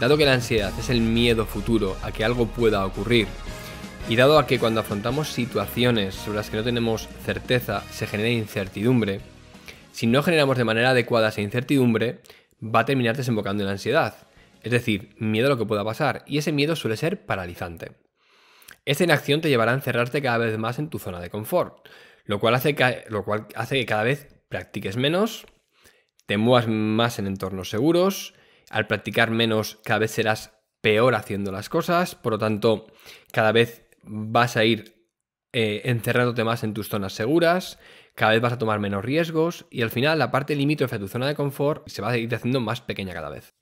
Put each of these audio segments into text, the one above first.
Dado que la ansiedad es el miedo futuro a que algo pueda ocurrir, y dado a que cuando afrontamos situaciones sobre las que no tenemos certeza se genera incertidumbre, si no generamos de manera adecuada esa incertidumbre, va a terminar desembocando en la ansiedad, es decir, miedo a lo que pueda pasar, y ese miedo suele ser paralizante. Esta inacción te llevará a encerrarte cada vez más en tu zona de confort, lo cual hace que, lo cual hace que cada vez practiques menos, te muevas más en entornos seguros, al practicar menos, cada vez serás peor haciendo las cosas, por lo tanto, cada vez vas a ir eh, encerrándote más en tus zonas seguras, cada vez vas a tomar menos riesgos y al final la parte limítrofe de tu zona de confort se va a ir haciendo más pequeña cada vez.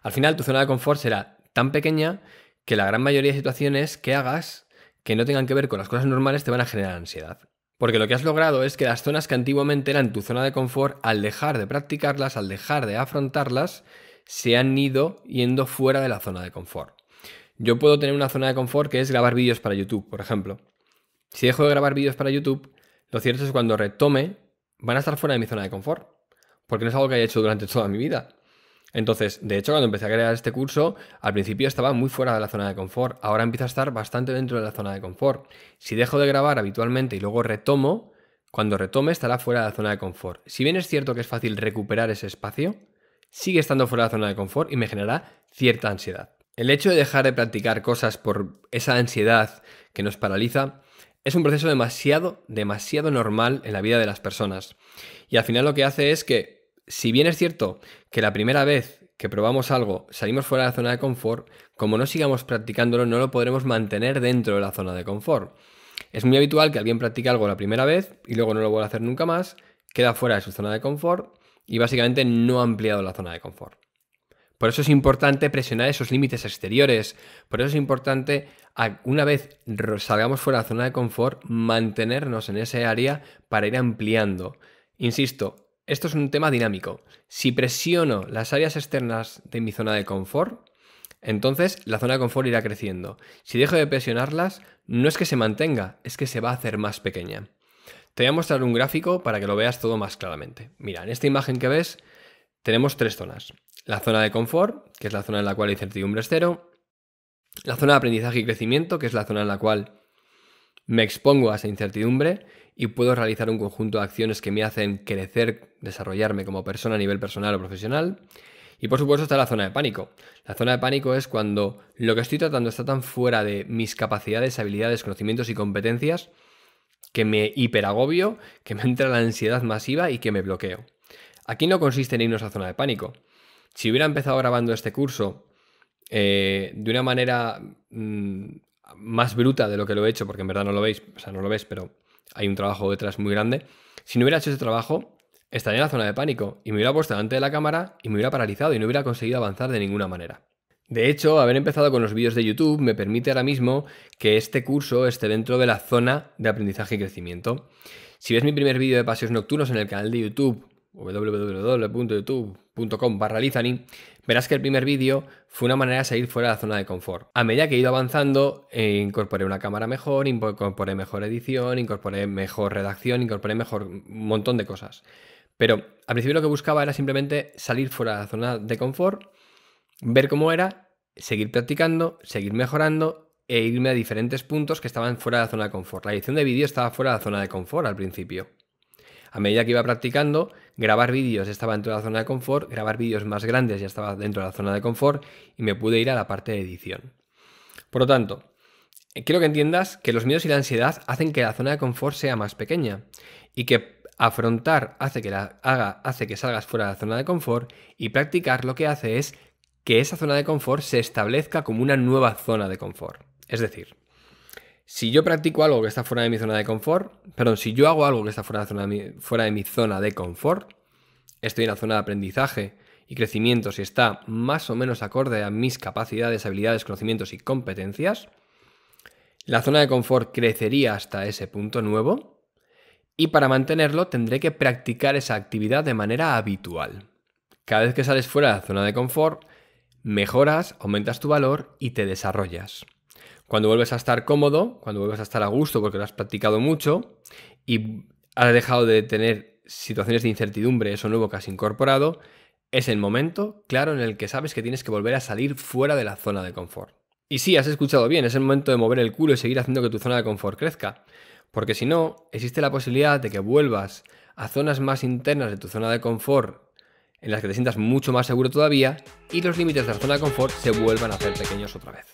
Al final tu zona de confort será tan pequeña que la gran mayoría de situaciones que hagas que no tengan que ver con las cosas normales te van a generar ansiedad. Porque lo que has logrado es que las zonas que antiguamente eran tu zona de confort, al dejar de practicarlas, al dejar de afrontarlas, se han ido yendo fuera de la zona de confort. Yo puedo tener una zona de confort que es grabar vídeos para YouTube, por ejemplo. Si dejo de grabar vídeos para YouTube, lo cierto es que cuando retome van a estar fuera de mi zona de confort, porque no es algo que haya hecho durante toda mi vida. Entonces, de hecho, cuando empecé a crear este curso, al principio estaba muy fuera de la zona de confort, ahora empieza a estar bastante dentro de la zona de confort. Si dejo de grabar habitualmente y luego retomo, cuando retome estará fuera de la zona de confort. Si bien es cierto que es fácil recuperar ese espacio, sigue estando fuera de la zona de confort y me genera cierta ansiedad. El hecho de dejar de practicar cosas por esa ansiedad que nos paraliza es un proceso demasiado, demasiado normal en la vida de las personas. Y al final lo que hace es que, si bien es cierto que la primera vez que probamos algo salimos fuera de la zona de confort, como no sigamos practicándolo no lo podremos mantener dentro de la zona de confort. Es muy habitual que alguien practique algo la primera vez y luego no lo vuelva a hacer nunca más, queda fuera de su zona de confort y básicamente no ha ampliado la zona de confort. Por eso es importante presionar esos límites exteriores. Por eso es importante, una vez salgamos fuera de la zona de confort, mantenernos en ese área para ir ampliando. Insisto, esto es un tema dinámico. Si presiono las áreas externas de mi zona de confort, entonces la zona de confort irá creciendo. Si dejo de presionarlas, no es que se mantenga, es que se va a hacer más pequeña. Te voy a mostrar un gráfico para que lo veas todo más claramente. Mira, en esta imagen que ves tenemos tres zonas. La zona de confort, que es la zona en la cual la incertidumbre es cero. La zona de aprendizaje y crecimiento, que es la zona en la cual me expongo a esa incertidumbre y puedo realizar un conjunto de acciones que me hacen crecer, desarrollarme como persona a nivel personal o profesional. Y por supuesto está la zona de pánico. La zona de pánico es cuando lo que estoy tratando está tan fuera de mis capacidades, habilidades, conocimientos y competencias que me hiperagobio, que me entra la ansiedad masiva y que me bloqueo. Aquí no consiste en irnos a zona de pánico. Si hubiera empezado grabando este curso eh, de una manera mm, más bruta de lo que lo he hecho, porque en verdad no lo veis, o sea, no lo ves, pero hay un trabajo detrás muy grande, si no hubiera hecho ese trabajo, estaría en la zona de pánico y me hubiera puesto delante de la cámara y me hubiera paralizado y no hubiera conseguido avanzar de ninguna manera. De hecho, haber empezado con los vídeos de YouTube me permite ahora mismo que este curso esté dentro de la zona de aprendizaje y crecimiento. Si ves mi primer vídeo de paseos nocturnos en el canal de YouTube, www.youtube.com barra verás que el primer vídeo fue una manera de salir fuera de la zona de confort. A medida que he ido avanzando, eh, incorporé una cámara mejor, incorporé mejor edición, incorporé mejor redacción, incorporé mejor un montón de cosas. Pero al principio lo que buscaba era simplemente salir fuera de la zona de confort ver cómo era, seguir practicando, seguir mejorando e irme a diferentes puntos que estaban fuera de la zona de confort. La edición de vídeo estaba fuera de la zona de confort al principio. A medida que iba practicando, grabar vídeos estaba dentro de la zona de confort, grabar vídeos más grandes ya estaba dentro de la zona de confort y me pude ir a la parte de edición. Por lo tanto, quiero que entiendas que los miedos y la ansiedad hacen que la zona de confort sea más pequeña y que afrontar hace que, haga, hace que salgas fuera de la zona de confort y practicar lo que hace es que esa zona de confort se establezca como una nueva zona de confort. Es decir, si yo practico algo que está fuera de mi zona de confort, perdón, si yo hago algo que está fuera de, fuera de mi zona de confort, estoy en la zona de aprendizaje y crecimiento si está más o menos acorde a mis capacidades, habilidades, conocimientos y competencias, la zona de confort crecería hasta ese punto nuevo y para mantenerlo tendré que practicar esa actividad de manera habitual. Cada vez que sales fuera de la zona de confort, mejoras, aumentas tu valor y te desarrollas. Cuando vuelves a estar cómodo, cuando vuelves a estar a gusto porque lo has practicado mucho y has dejado de tener situaciones de incertidumbre, eso nuevo que has incorporado, es el momento claro en el que sabes que tienes que volver a salir fuera de la zona de confort. Y sí, has escuchado bien, es el momento de mover el culo y seguir haciendo que tu zona de confort crezca. Porque si no, existe la posibilidad de que vuelvas a zonas más internas de tu zona de confort en las que te sientas mucho más seguro todavía y los límites de la zona de confort se vuelvan a hacer pequeños otra vez.